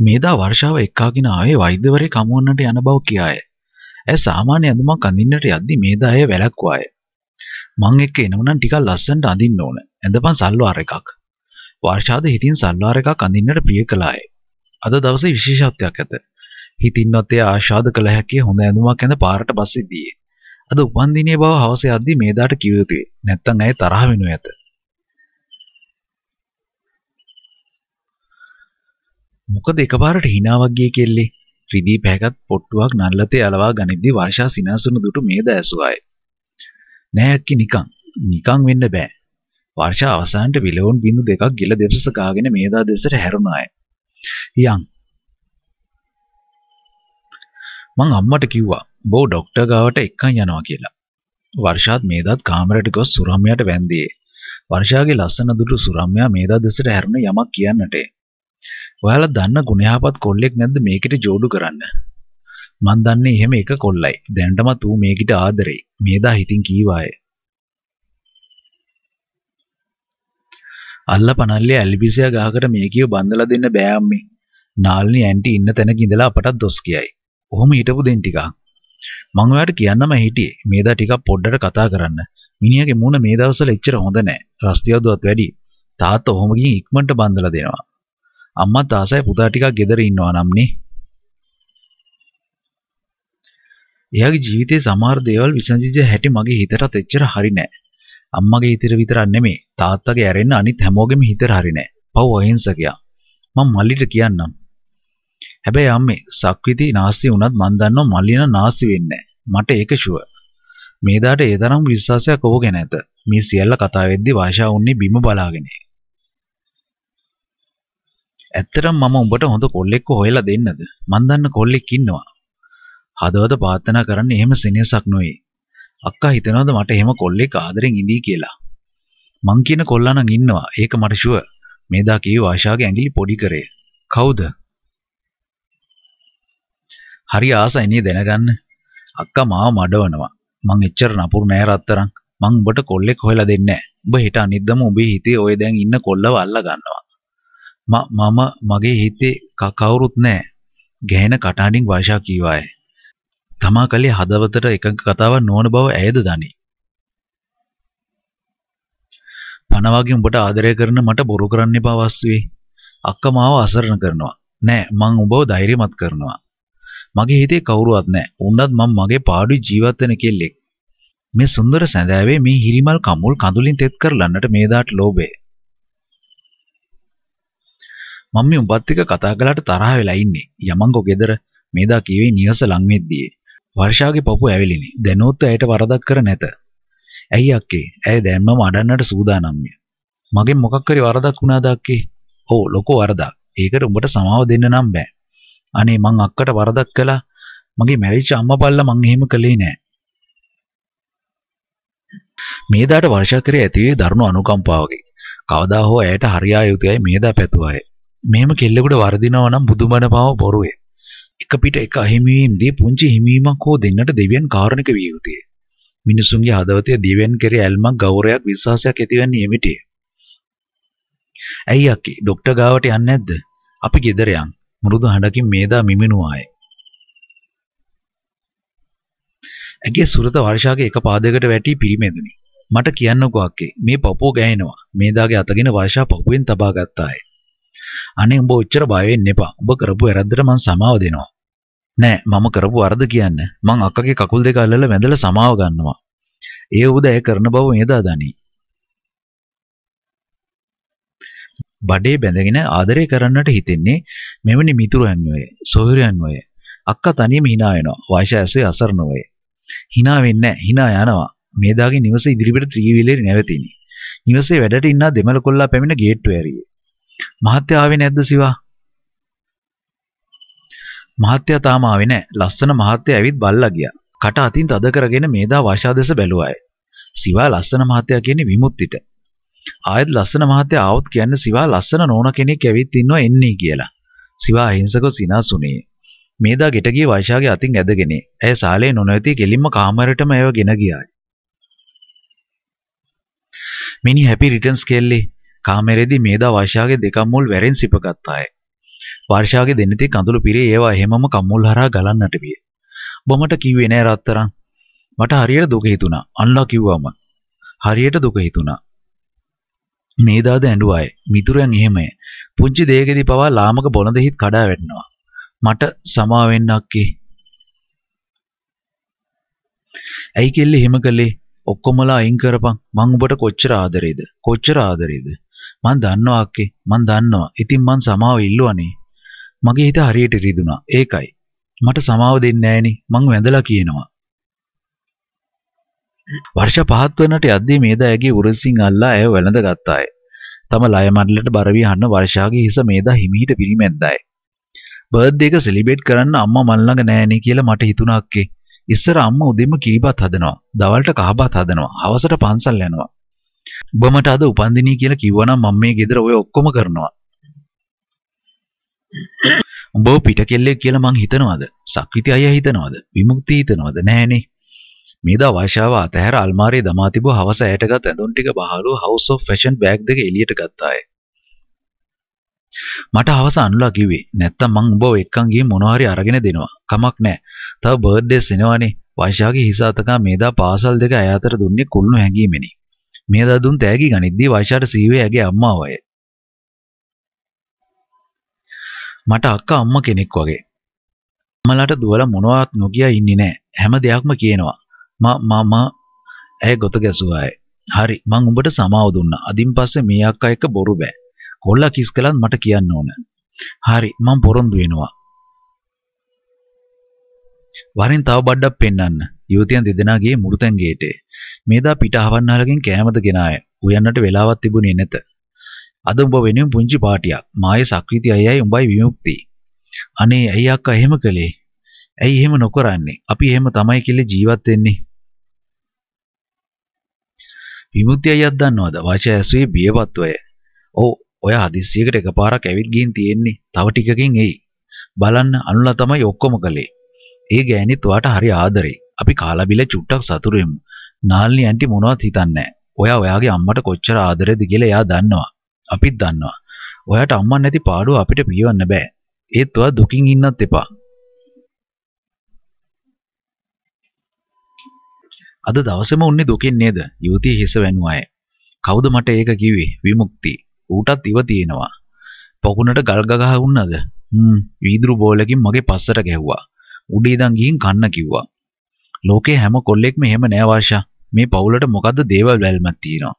මේදා වර්ෂාව එක්කාගෙන ආවේ වෛද්‍යවරේ කමුවන්නට යන බව කියාය. ඇය සාමාන්‍ය ඇඳුමක් අඳින්නට යද්දී මේදා ඇය වැළක්වාය. මං එක්ක එනවනම් ටිකක් ලස්සනට අඳින්න ඕන. ඇඳපන් සල්වාර එකක්. වර්ෂාද හිතින් සල්වාර එකක් අඳින්නට ප්‍රිය කළාය. අද දවසේ විශේෂත්වයක් ඇත. හිතින්වත් එය ආශාද කළ හැකි හොඳ ඇඳුමක් ඇඳ පාරට බස්සෙදී. අද උපන්දිනයේ බව හවස යද්දී මේදාට කිව යුතුය. නැත්තම් ඇය තරහ වෙනු ඇත. මොකද එකපාරට හිනාවක් ගිය කෙල්ලේ රිදී පැහැගත් පොට්ටුවක් නල්ලතේ අලවා ගනිද්දි වර්ෂා සිනාසුන දුටු මේද ඇසුවායි. නෑක්කි නිකං නිකං වෙන්න බෑ. වර්ෂා අවසානට විලවුන් බිඳු දෙකක් ගිල දෙපස කාගෙන මේදා දෙසට හැරුණාය. යං මං අම්මට කිව්වා බෝ ඩොක්ටර් ගාවට එක්කන් යනවා කියලා. වර්ෂාත් මේදාත් කාමරයට ගොස් සුරම්‍යයට වැන්දියේ. වර්ෂාගේ ලස්සන දුටු සුරම්‍යා මේදා දෙසට හැරුණ යමක් කියන්නට. ඔයාලා දන්න ගුණයාපත් කොල්ලෙක් නැද්ද මේකට جوړු කරන්න? මං දන්නේ එහෙම එක කොල්ලයි. දැනටමත් ඌ මේකට ආදරේ. මේදා හිතින් කීවාය. අල්ලා පනල්ලේ ඇලිබිසියා ගහකට මේකියෝ බන්දලා දෙන්න බෑ අම්මේ. නාල්නි ඇන්ටි ඉන්න තැනක ඉඳලා අපටත් දොස් කියයි. ඔහොම හිටපු දෙන් ටිකක්. මං ඔයාට කියන්නම හිටියේ. මේදා ටිකක් පොඩ්ඩට කතා කරන්න. මිනිහාගේ මූණ මේ දවස්වල එච්චර හොඳ නෑ. රස්තියවදුවත් වැඩි. තාත්තා ඔහොම ගිහින් ඉක්මනට බන්දලා දෙනවා. අම්මත් ආසයි පුතා ටිකක් ගෙදර ඉන්නවා නම්නේ. එයාගේ ජීවිතේ සමහර දේවල් විසඳිච්ච හැටි මගේ හිතටත් එච්චර හරි නෑ. අම්මගේ හිතේ විතරක් නෙමෙයි තාත්තගේ ඇරෙන්න අනිත් හැමෝගෙම හිතට හරි නෑ. පව් අහිංසකයා. මම මල්ලිට කියන්නම්. හැබැයි අම්මේ සක්විති නාස්ති වුණත් මන් දන්නවා මල්ලින නාස්ති වෙන්නේ මට ඒක ෂුවර්. මේ දාට ඒ තරම් විශ්වාසයක් ඕක ගැන ඇත. මේ සියල්ල කතා වෙද්දී වාෂා උන්නේ බිම බලාගෙන. ඇත්තටම මම උඹට හොඳ කොල්ලෙක්ව හොයලා දෙන්නද? මන් දන්න කොල්ලෙක් ඉන්නවා. හදවත ප්‍රාර්ථනා කරන්නේ එහෙම සෙනෙහසක් නොවේ. අක්කා හිතනවාද මට එහෙම කොල්ලෙක් ආදරෙන් ඉඳී කියලා. මං කියන කොල්ලා නම් ඉන්නවා. ඒක මට ෂුවර්. මේදා කීව ආශාගේ ඇඟිලි පොඩි කරේ. කවුද? හරි ආසයි නේ දැනගන්න. අක්කා මාව මඩවනවා. මං එච්චර නපුරු නෑ රත්තරන්. මං උඹට කොල්ලෙක් හොයලා දෙන්නේ නෑ. උඹ හිට අනිද්දම උඹේ හිතේ ඔය දැන් ඉන්න කොල්ලව අල්ලා ගන්නවා. මම මගේ හිතේ කවුරුත් නැහැ. ගැහෙන කටහඬින් වර්ෂා කීවාය. තමා කලේ හදවතට එකඟ කතාවක් නොවන බව ඇයද දනී. පනවාගේ උඹට ආදරය කරන මට බොරු කරන්න එපා වස්සුවේ. අක්කා මාව අසරණ කරනවා. නෑ මං උඹව ධෛර්යමත් කරනවා. මගේ හිතේ කවුරුවත් නෑ. උන්නත් මම මගේ පාඩුවේ ජීවත් වෙන කෙල්ලෙක්. මේ සුන්දර සැඳෑවේ මේ හිරිමල් කමුල් කඳුලින් තෙත් කරලන්නට මේ දාට ලෝභය. මම මේ උඹත් එක්ක කතා කළාට තරහ වෙලා ඉන්නේ. යමංගෝ ගෙදර මේදා කීවේ නිවස ලං වෙද්දී. වර්ෂාගේ පපුව ඇවිලිනේ. දැනොත් ඇයට වරදක් කර නැත. ඇයි අක්කේ? ඇය දැම්මම අඩන්නට සූදානම්ය. මගෙන් මොකක් කරි වරදක් වුණාද අක්කේ? ඔව් ලොකෝ වරදක්. ඒකට උඹට සමාව දෙන්න නම් බෑ. අනේ මං අක්කට වරදක් කළා. මගේ මැරිච්ච අම්මා බල්ලා මං එහෙම කළේ නෑ. මේදාට වර්ෂා කරේ ඇතිවේ දරුණු අනුකම්පාවකි. කවදා හෝ ඇයට හරියා යුතුයයි මේදා පැතුවායේ. මෙහෙම කෙල්ලෙකුට වර්ධිනව නම් බුදුබණ පාව බොරුවේ. එක පිට එක අහිමිවීමදී පුංචි හිමීමක් හෝ දෙන්නට දෙවියන් කාරුණික විය යුතුය. මිනිසුන්ගේ හදවතේ දෙවියන් කෙරේ ඇල්මක් ගෞරවයක් විශ්වාසයක් ඇතිවන්නේ එමිටේ. ඇයි අක්කි ඩොක්ටර් ගාවට යන්නේ නැද්ද? අපි ගෙදර යන්. මෘදු හඬකින් මේදා මිමිනුවාය. ඇගේ සුරත වර්ෂාගේ එක පාදයකට වැටි පිරිමැදුනි. මට කියන්නකෝ අක්කේ මේ පපෝ ගෑනවා. මේදාගේ අතගෙන වර්ෂා පපුවෙන් තබා ගත්තාය. අනේ උඹ ඔච්චර බය වෙන්න එපා. උඹ කරපු වැරද්දට මං සමාව දෙනවා. නෑ මම කරපු වරද කියන්න. මං අක්කගේ කකුල් දෙක අල්ලලා වැඳලා සමාව ගන්නවා. ඒ උද ඇය කරන බව මෙදා දනී. බඩේ බැඳගෙන ආදරය කරන්නට හිතෙන්නේ මෙවැනි මිතුරන් වේ, සොහොයුරන් වේ. අක්කා තනියම hina වෙනවා. වයස ඇසේ අසරණ වේ. hina වෙන්නේ නැහැ. hina යනවා. මේදාගේ නිවස ඉදිරිපිට ත්‍රිවිලේ නැවතිනි. නිවසේ වැඩට ඉන්න දෙමළ කොල්ලා පැමිණ ගේට්ටුව ඇරියේ. මහත්තයා ආවේ නැද්ද සිවා? මහත්තයා තාම ආවේ නැහැ. ලස්සන මහත්තයා ඇවිත් බල්ලා ගියා. කට අතින් තද කරගෙන මේදා වශාදේශ බැලුවාය. සිවා ලස්සන මහත්තයා කියන්නේ විමුක්තිට. ආයෙත් ලස්සන මහත්තයා ආවොත් කියන්නේ සිවා ලස්සන නෝන කෙනෙක් ඇවිත් ඉන්නවා එන්නේ කියලා. සිවා අහිංසකව සිනාසුනේ. මේදා ගෙට ගිය වෛශාගේ අතින් ඇදගෙන ඇය සාලේ නොනවති ගෙලින්ම කාමරයටම ඇයව ගෙන ගියාය. මිනි හැපි රිටර්න්ස් කෙල්ලේ කාමරේදී මේදා වර්ෂාගේ දෙකම් මුල් වැරෙන් සිපගත් අය. වර්ෂාගේ දෙනිති කඳුළු පිරේ ඒවා එහෙමම කම්මුල් හරහා ගලන්නට විය. බොමට කිව්වේ නෑ රත්තරන්. මට හරියට දුක හිතුණා. අන්ලා කිව්වම. හරියට දුක හිතුණා. මේදාද ඇඬුවාය. මිතුරන් එහෙමයි. පුංචි දෙයකදී පවා ලාමක බොළඳ හිත් කඩා වැටෙනවා. මට සමා වෙන්නක්කේ. ඇයි කෙල්ලේ එහෙම කළේ? ඔක්කොමලා අයින් කරපන්. මං ඔබට කොච්චර ආදරේද? කොච්චර ආදරේද? මං දන්නවා අක්කේ මං දන්නවා. ඉතින් මං සමාව ඉල්ලුවනේ. මගේ හිත හරියට රිදුනා. ඒකයි. මට සමාව දෙන්නේ නෑනේ. මං වැඳලා කියනවා. වර්ෂ පහත් වනට යද්දී මේදා ඇගේ උරසින් අල්ලා ඇය වැළඳ ගත්තාය. තම ලය මඩලට බර වී හන්න වර්ෂාගේ හිස මේදා හිමීට පිළිමැද්දාය. බර්ත්ඩේ එක සෙලිබ්‍රේට් කරන්න අම්මා මන් ළඟ නෑනේ කියලා මට හිතුණා අක්කේ. ඉස්සර අම්මා උදේම කිරිබත් හදනවා. දවල්ට කහබත් හදනවා. හවසට පන්සල් යනවා. උඹ මට අද උපන්දිනී කියලා කිව්වනම් මම මේ ගෙදර ඔය ඔක්කොම කරනවා. උඹව පිටකෙල්ලෙක් කියලා මං හිතනවද? සක්විති අයියා හිතනවද? විමුක්ති හිතනවද? නෑනේ. මේ දා වර්ෂාව අතහැර අල්මාරියේ දමා තිබූ හවස ඇටගත් ඇඳුම් ටික බහලුව House of Fashion බෑග් දෙක එළියට ගත්තාය. මට හවස අනුලා කිව්වේ නැත්තම් මං උඹව එක්කන් ගිහින් මොනවා හරි අරගෙන දෙනවා. කමක් නෑ. තව බර්ත්ඩේස් එනවනේ. වර්ෂාගේ හිස අතකා මේ දා පාසල් දෙක ඇය අතර දුන්නේ කුළුණු හැංගීමෙනි. මේ දදුන් තෑගි ගනිද්දී වයිෂාට සීවේ ඇගේ අම්මාවය. මට අක්කා අම්මා කෙනෙක් වගේ. අම්මලාට දුවලා මොනවත් නොකිය ඉන්නේ නැහැ. හැම දෙයක්ම කියනවා. මා මා ඇය ගොත ගැසුවාය. හරි මං උඹට සමාව දුන්නා. අදින් පස්සේ මේ අක්කා එක්ක බොරු බෑ. කොල්ලා කිස් කළත් මට කියන්න ඕන. හරි මං පොරොන්දු වෙනවා. වරෙන් තව බඩ්ඩක් පෙන්වන්න. යුවතියන් දෙදෙනා ගියේ මුරුතැන් ගේටේ. මේදා පිට හවන්නාලගෙන් කෑමද ගෙනාය. උයන්නට වෙලාවක් තිබුණේ නැත. අද උඹ වෙනුවෙන් පුංචි පාටියක්. මායේ සක්‍රීති අයයි උඹයි විමුක්ති. අනේ ඇයි අක්කා එහෙම කළේ? ඇයි එහෙම නොකරන්නේ? අපි එහෙම තමයි කියලා ජීවත් වෙන්නේ. විමුක්ති අයියක් දන්නවද? වාචය ඇසුවේ බියපත් ඔය. ඔව් ඔය හදිස්සියකට එකපාරක් ඇවිත් ගින් තියෙන්නේ. තව ටිකකින් එයි. බලන්න අනුලා තමයි ඔක්කොම කළේ. ඒ ගෑනිත් ඔයාට හරි ආදරේ. අපි කාලා බිල චුට්ටක් සතුරු වෙමු. නාල්නි ඇන්ටි මොනවත් හිතන්නේ නැහැ. ඔයා ඔයාගේ අම්මට කොච්චර ආදරේද කියලා එයා දන්නවා. අපිත් දන්නවා. ඔයාට අම්මා නැති පාඩුව අපිට පියවන්න බෑ. ඒත් ඔයා දුකින් ඉන්නත් එපා. අද දවසේම උන්නේ දුකින් නේද? යුවතිය හිස වැනුවාය. කවුද මට ඒක කිව්වේ? විමුක්ති. ඌටත් ඉව තියෙනවා. පොකුණට ගල් ගගහ වුණාද? හ්ම් වීදුරු බෝලකින් මගේ පස්සට ගැහුවා. උඩේ ඉඳන් ගිහින් කන්න කිව්වා. ලෝකේ හැම කොල්ලෙක්ම එහෙම නෑ වාෂා. මේ පවුලට මොකද්ද දේවල් වැල්මක් තියෙනවා.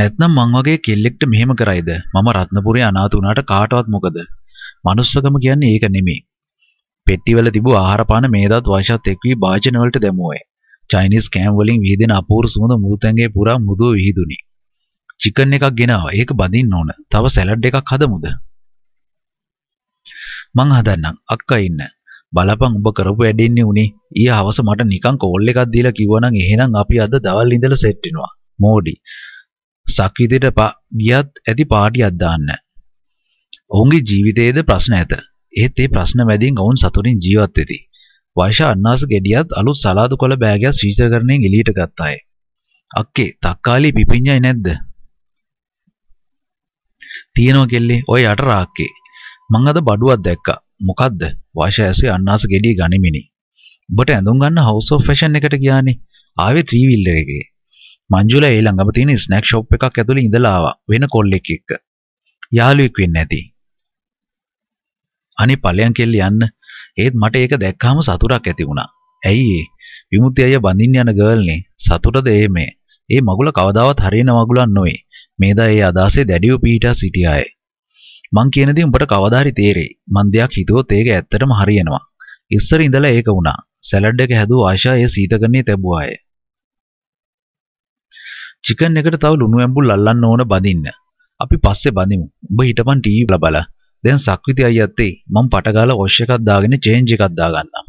නැත්නම් මං වගේ කෙල්ලෙක්ට මෙහෙම කරයිද? මම රත්නපුරේ අනාථ වුණාට කාටවත් මොකද? manussකම කියන්නේ ඒක නෙමෙයි. පෙට්ටිවල තිබූ ආහාර පාන මේදාත් වාෂාත් එක් වී භාජන වලට දැමුවේ. චයිනීස් කෑම් වලින් විහිදෙන අපූර්ව සුවඳ මුළු තැඟේ පුරා මුදුව විහිදුනි. චිකන් එකක් ගෙනාවා. ඒක බඳින්න ඕන. තව සැලඩ් එකක් හදමුද? මං හදන්නම් අක්කා ඉන්න. බලපන් උඹ කරපු වැඩෙන්නේ උනේ. ඊය හවස මට නිකන් කෝල් එකක් දීලා කිව්වනම් එහෙනම් අපි අද දවල් ඉඳලා සෙට් වෙනවා. මෝඩි. සක්විතිට ගියත් ඇති පාටියක් දාන්න. ඔවුන්ගේ ජීවිතයේද ප්‍රශ්න ඇත. එහෙත් ඒ ප්‍රශ්න මැදින් ඔවුන් සතුටින් ජීවත් වෙති. වයිෂ අන්නාස ගෙඩියත් අලුත් සලාදු කොළ බෑගයක් ශීතකරණයෙන් එලීට ගත්තාය. අක්කේ තක්කාලි පිපිඤ්ඤයි නැද්ද? තියනවා කෙල්ලේ ඔය යට රාක්කේ. මං අද බඩුවක් දැක්කා. මොකද්ද? වාෂ ඇසේ අන්නාස ගෙඩිය ගනිමිනි. ඔබට ඇඳුම් ගන්න හවුස් ඔෆ් ෆැෂන් එකට ගියානේ. ආවේ ත්‍රී වීලර් එකේ. මංජුලා ඒ ළඟම තියෙන ස්නැක් ෂොප් එකක් ඇතුලේ ඉඳලා ආවා. වෙන කොල්ලෙක් එක්ක. යාළුවෙක් වෙන්න ඇති. අනේ පලයන් කෙල්ල යන්න. ඒත් මට ඒක දැක්කහම සතුටක් ඇති වුණා. ඇයි ඒ? විමුක්ති අයියා බඳින්න යන ගර්ල්නේ. සතුටද ඒ මේ. ඒ මගුල කවදාවත් හරියන මගුලක් නොවේ. මේදා ඒ අදාසේ දැඩිව පීඩා සිටියායේ. මං කියන දේ උඹට කවදාරි තේරෙයි. මං දෙයක් හිතුවොත් ඒක ඇත්තටම හරියනවා. ඉස්සර ඉඳලා ඒක වුණා. සැලඩ් එක හැදුව ආශා ඒ සීතකරණේ තැබුවාය. චිකන් එකට තව ලුණු ඇඹුල් අල්ලන්න ඕන බඳින්න. අපි පස්සේ බඳිමු. උඹ හිටපන් ටීවී බලලා. දැන් සක්විති අයියත්තේ මං පටගාලා වොෂ් එකක් දාගෙන චේන්ජ් එකක් දාගන්නම්.